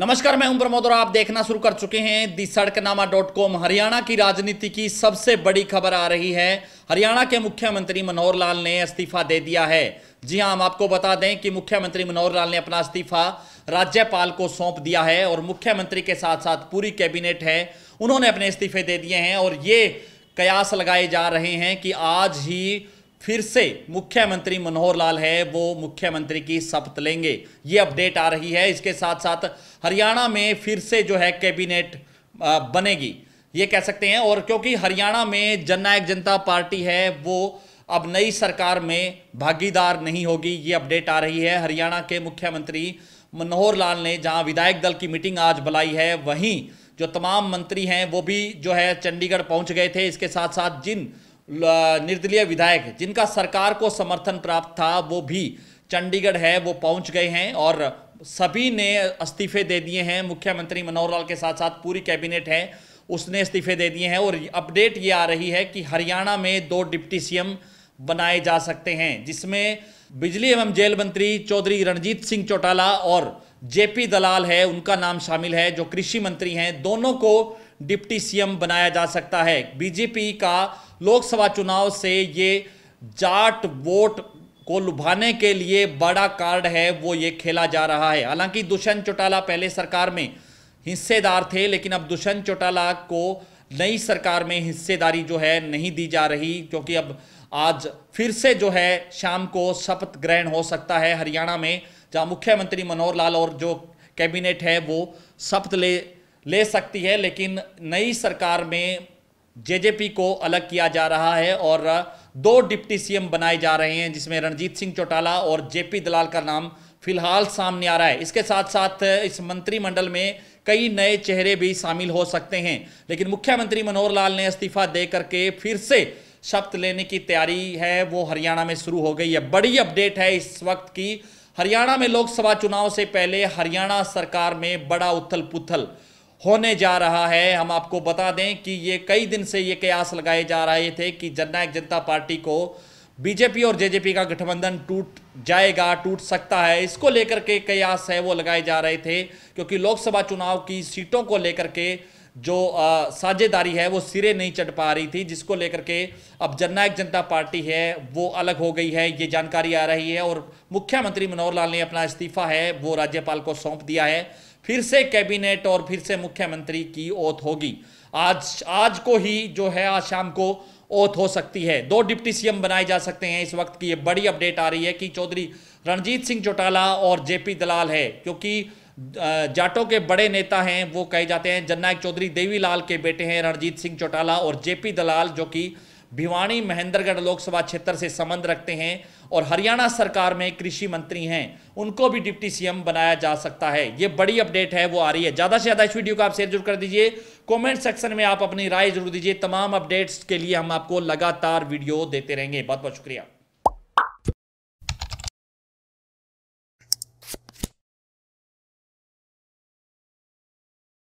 नमस्कार मैं हूं प्रमोद और आप देखना शुरू कर चुके हैं the Sadaknama dot com Haryana की राजनीति की सबसे बड़ी खबर आ रही है हरियाणा के मुख्यमंत्री मनोहर लाल ने इस्तीफा दे दिया है जी हां हम आपको बता दें कि मुख्यमंत्री मनोहर लाल ने अपना इस्तीफा राज्यपाल को सौंप दिया है और मुख्यमंत्री के साथ साथ पूरी कैबिनेट है उन्होंने अपने इस्तीफे दे दिए हैं और ये कयास लगाए जा रहे हैं कि आज ही फिर से मुख्यमंत्री मनोहर लाल है वो मुख्यमंत्री की शपथ लेंगे ये अपडेट आ रही है इसके साथ साथ हरियाणा में फिर से जो है कैबिनेट बनेगी ये कह सकते हैं और क्योंकि हरियाणा में जननायक जनता पार्टी है वो अब नई सरकार में भागीदार नहीं होगी ये अपडेट आ रही है हरियाणा के मुख्यमंत्री मनोहर लाल ने जहां विधायक दल की मीटिंग आज बुलाई है वहीं जो तमाम मंत्री हैं वो भी जो है चंडीगढ़ पहुंच गए थे इसके साथ साथ जिन निर्दलीय विधायक जिनका सरकार को समर्थन प्राप्त था वो भी चंडीगढ़ है वो पहुंच गए हैं और सभी ने इस्तीफे दे दिए हैं मुख्यमंत्री मनोहर लाल के साथ साथ पूरी कैबिनेट है उसने इस्तीफे दे दिए हैं और अपडेट ये आ रही है कि हरियाणा में दो डिप्टी सीएम बनाए जा सकते हैं जिसमें बिजली एवं जेल मंत्री चौधरी रणजीत सिंह चौटाला और जेपी दलाल है उनका नाम शामिल है जो कृषि मंत्री हैं दोनों को डिप्टी सीएम बनाया जा सकता है बीजेपी का लोकसभा चुनाव से ये जाट वोट को लुभाने के लिए बड़ा कार्ड है वो ये खेला जा रहा है हालांकि दुष्यंत चौटाला पहले सरकार में हिस्सेदार थे लेकिन अब दुष्यंत चौटाला को नई सरकार में हिस्सेदारी जो है नहीं दी जा रही क्योंकि अब आज फिर से जो है शाम को शपथ ग्रहण हो सकता है हरियाणा में जहां मुख्यमंत्री मनोहर लाल और जो कैबिनेट है वो शपथ ले ले सकती है लेकिन नई सरकार में जेजेपी को अलग किया जा रहा है और दो डिप्टी सीएम बनाए जा रहे हैं जिसमें रणजीत सिंह चौटाला और जेपी दलाल का नाम फिलहाल सामने आ रहा है इसके साथ साथ इस मंत्रिमंडल में कई नए चेहरे भी शामिल हो सकते हैं लेकिन मुख्यमंत्री मनोहर लाल ने इस्तीफा दे करके फिर से शपथ लेने की तैयारी है वो हरियाणा में शुरू हो गई है बड़ी अपडेट है इस वक्त की हरियाणा में लोकसभा चुनाव से पहले हरियाणा सरकार में बड़ा उथल पुथल होने जा रहा है हम आपको बता दें कि ये कई दिन से ये कयास लगाए जा रहे थे कि जननायक जनता पार्टी को बीजेपी और जेजेपी का गठबंधन टूट जाएगा टूट सकता है इसको लेकर के कयास है वो लगाए जा रहे थे क्योंकि लोकसभा चुनाव की सीटों को लेकर के जो साझेदारी है वो सिरे नहीं चढ़ पा रही थी जिसको लेकर के अब जननायक जनता पार्टी है वो अलग हो गई है ये जानकारी आ रही है और मुख्यमंत्री मनोहर लाल ने अपना इस्तीफा है वो राज्यपाल को सौंप दिया है फिर से कैबिनेट और फिर से मुख्यमंत्री की ओत होगी आज आज को ही जो है आज शाम को ओत हो सकती है दो डिप्टी सीएम बनाए जा सकते हैं इस वक्त की ये बड़ी अपडेट आ रही है कि चौधरी रणजीत सिंह चौटाला और जेपी दलाल है क्योंकि जाटों के बड़े नेता हैं वो कहे जाते हैं जननायक चौधरी देवीलाल के बेटे हैं रणजीत सिंह चौटाला और जेपी दलाल जो कि भिवानी महेंद्रगढ़ लोकसभा क्षेत्र से संबंध रखते हैं और हरियाणा सरकार में कृषि मंत्री हैं उनको भी डिप्टी सीएम बनाया जा सकता है ये बड़ी अपडेट है वो आ रही है ज़्यादा से ज़्यादा इस वीडियो को आप शेयर जरूर कर दीजिए कमेंट सेक्शन में आप अपनी राय जरूर दीजिए तमाम अपडेट्स के लिए हम आपको लगातार वीडियो देते रहेंगे बहुत बहुत शुक्रिया